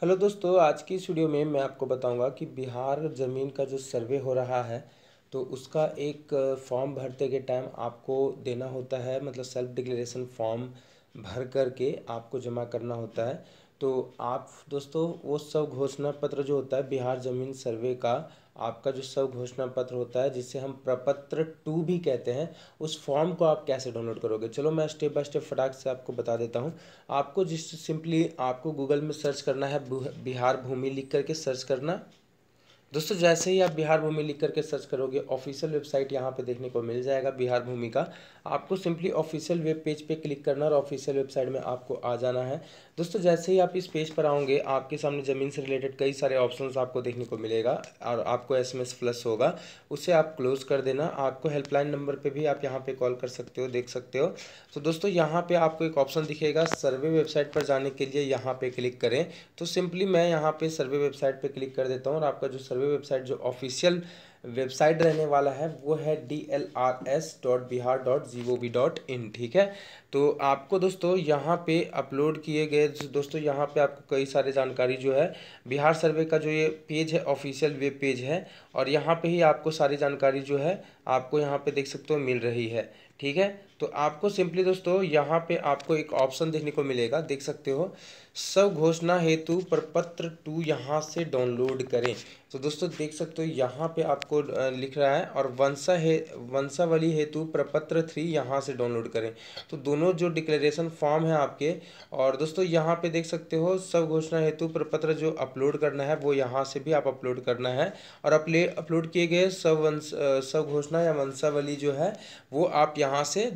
hello दोस्तों आज की इस वीडियो में मैं आपको बताऊंगा कि बिहार ज़मीन का जो सर्वे हो रहा है तो उसका एक फॉर्म भरते के टाइम आपको देना होता है मतलब सेल्फ डिक्लेरेशन फॉर्म भर करके आपको जमा करना होता है तो आप दोस्तों वो सब घोषणा पत्र जो होता है बिहार ज़मीन सर्वे का आपका जो सब घोषणा पत्र होता है जिसे हम प्रपत्र टू भी कहते हैं उस फॉर्म को आप कैसे डाउनलोड करोगे चलो मैं स्टेप बाय स्टेप फटाक से आपको बता देता हूँ आपको जिस सिंपली आपको गूगल में सर्च करना है बिहार भूमि लिख करके सर्च करना दोस्तों जैसे ही आप बिहार भूमि लिख करके सर्च करोगे ऑफिशियल वेबसाइट यहाँ पे देखने को मिल जाएगा बिहार भूमि का आपको सिंपली ऑफिशियल वेब पेज पे क्लिक करना और ऑफिशियल वेबसाइट में आपको आ जाना है दोस्तों जैसे ही आप इस पेज पर आओगे आपके सामने ज़मीन से रिलेटेड कई सारे ऑप्शन आपको देखने को मिलेगा और आपको एस एम एस प्लस होगा उसे आप क्लोज़ कर देना आपको हेल्पलाइन नंबर पर भी आप यहाँ पर कॉल कर सकते हो देख सकते हो तो दोस्तों यहाँ पर आपको एक ऑप्शन दिखेगा सर्वे वेबसाइट पर जाने के लिए यहाँ पर क्लिक करें तो सिंपली मैं यहाँ पर सर्वे वेबसाइट पर क्लिक कर देता हूँ और आपका जो सर्वे वेबसाइट जो ऑफिशियल वेबसाइट रहने वाला है वो है D L R S dot Bihar dot G O V dot in ठीक है तो आपको दोस्तों यहाँ पे अपलोड किए गए दोस्तों यहाँ पे आपको कई सारे जानकारी जो है बिहार सर्वे का जो ये पेज है ऑफिशियल वेब पेज है और यहाँ पे ही आपको सारी जानकारी जो है आपको यहाँ पे देख सकते हो मिल रही है ठीक है तो आपको सिंपली दोस्तों यहाँ पे आपको एक ऑप्शन देखने को मिलेगा देख सकते हो सब घोषणा हेतु प्रपत्र टू यहाँ से डाउनलोड करें तो दोस्तों देख सकते हो यहाँ पे आपको लिख रहा है और वंशा हे वंशावली हेतु प्रपत्र थ्री यहाँ से डाउनलोड करें तो दोनों जो डिक्लेरेशन फॉर्म है आपके और दोस्तों यहाँ पे देख सकते हो सब घोषणा हेतु प्रपत्र जो अपलोड करना है वो यहाँ से भी आप अपलोड करना है और अपले अपलोड किए गए सब वंश सब घोषणा या वंशावली जो है वो आप यहाँ यहाँ से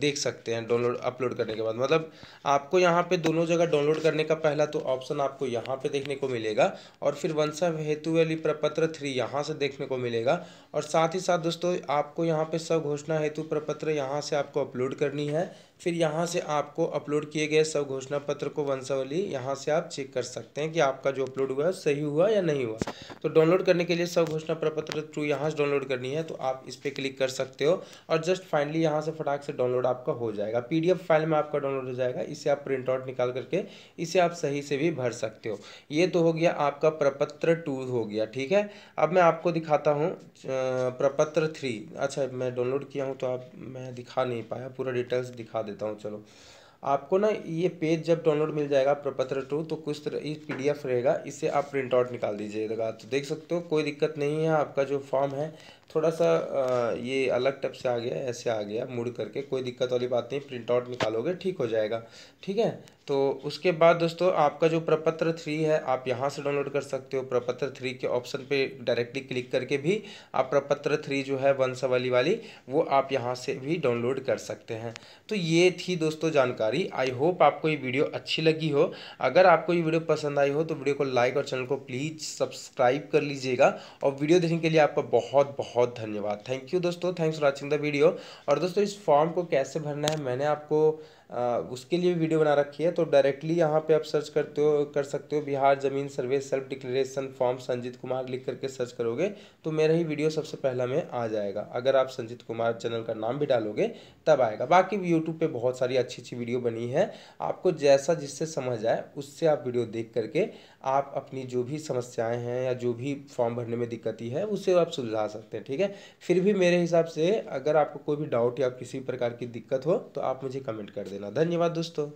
देख सकते हैं डाउनलोड अपलोड करने के बाद मतलब आपको यहाँ पे दोनों जगह डाउनलोड करने का पहला तो ऑप्शन आपको यहाँ पे देखने को मिलेगा और फिर वंशा हेतु वाली प्रपत्र थ्री यहाँ से देखने को मिलेगा और साथ ही साथ दोस्तों आपको यहाँ पे सब घोषणा हेतु प्रपत्र यहाँ से आपको अपलोड करनी है फिर यहाँ से आपको अपलोड किए गए सब घोषणा पत्र को वंशावली यहाँ से आप चेक कर सकते हैं कि आपका जो अपलोड हुआ है सही हुआ या नहीं हुआ तो डाउनलोड करने के लिए सब घोषणा प्रपत्र थ्रू यहाँ से डाउनलोड करनी है तो आप इस पर क्लिक कर सकते हो और जस्ट फाइनली यहाँ से फटाक से डाउनलोड आपका हो जाएगा पी फाइल में आपका डाउनलोड हो जाएगा इसे आप प्रिंट आउट निकाल करके इसे आप सही से भी भर सकते हो ये तो हो गया आपका प्रपत्र टू हो गया ठीक है अब मैं आपको दिखाता हूँ प्रपत्र थ्री अच्छा मैं डाउनलोड किया हूँ तो आप मैं दिखा नहीं पाया पूरा डिटेल्स दिखा देता हूँ चलो आपको ना ये पेज जब डाउनलोड मिल जाएगा प्रपत्र टू तो कुछ तरह ये पी रहेगा इससे आप प्रिंट आउट निकाल दीजिएगा तो देख सकते हो कोई दिक्कत नहीं है आपका जो फॉर्म है थोड़ा सा ये अलग टप से आ गया ऐसे आ गया मुड़ करके कोई दिक्कत वाली बात नहीं प्रिंट आउट निकालोगे ठीक हो जाएगा ठीक है तो उसके बाद दोस्तों आपका जो प्रपत्र थ्री है आप यहाँ से डाउनलोड कर सकते हो प्रपत्र थ्री के ऑप्शन पे डायरेक्टली क्लिक करके भी आप प्रपत्र थ्री जो है वंश वाली वाली वो आप यहाँ से भी डाउनलोड कर सकते हैं तो ये थी दोस्तों जानकारी आई होप आपको ये वीडियो अच्छी लगी हो अगर आपको ये वीडियो पसंद आई हो तो वीडियो को लाइक और चैनल को प्लीज़ सब्सक्राइब कर लीजिएगा और वीडियो देखने के लिए आपका बहुत बहुत बहुत धन्यवाद थैंक यू दोस्तों thanks for watching the video और दोस्तों इस फॉर्म को कैसे भरना है मैंने आपको उसके लिए वीडियो बना रखी है तो डायरेक्टली यहाँ पे आप सर्च करते हो कर सकते हो बिहार ज़मीन survey self declaration form Sanjeet Kumar लिख करके सर्च करोगे तो मेरा ही वीडियो सबसे पहला में आ जाएगा अगर आप संजीत कुमार चैनल का नाम भी डालोगे तब आएगा बाकी यूट्यूब पर बहुत सारी अच्छी अच्छी वीडियो बनी है आपको जैसा जिससे समझ आए उससे आप वीडियो देख करके आप अपनी जो भी समस्याएँ हैं या जो भी फॉर्म भरने में दिक्कती है उसे आप सुलझा सकते हैं ठीक है फिर भी मेरे हिसाब से अगर आपको कोई भी डाउट या किसी प्रकार की दिक्कत हो तो आप मुझे कमेंट कर दें देना धन्यवाद दोस्तों